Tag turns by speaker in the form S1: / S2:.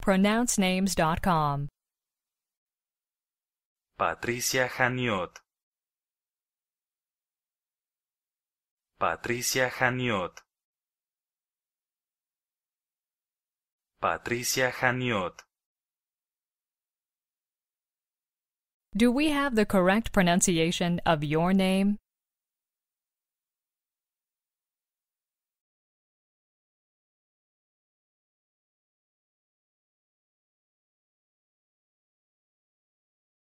S1: pronouncenames.com.
S2: Patricia Janiot. Patricia Janiot. Patricia Janiot.
S1: Do we have the correct pronunciation of your name?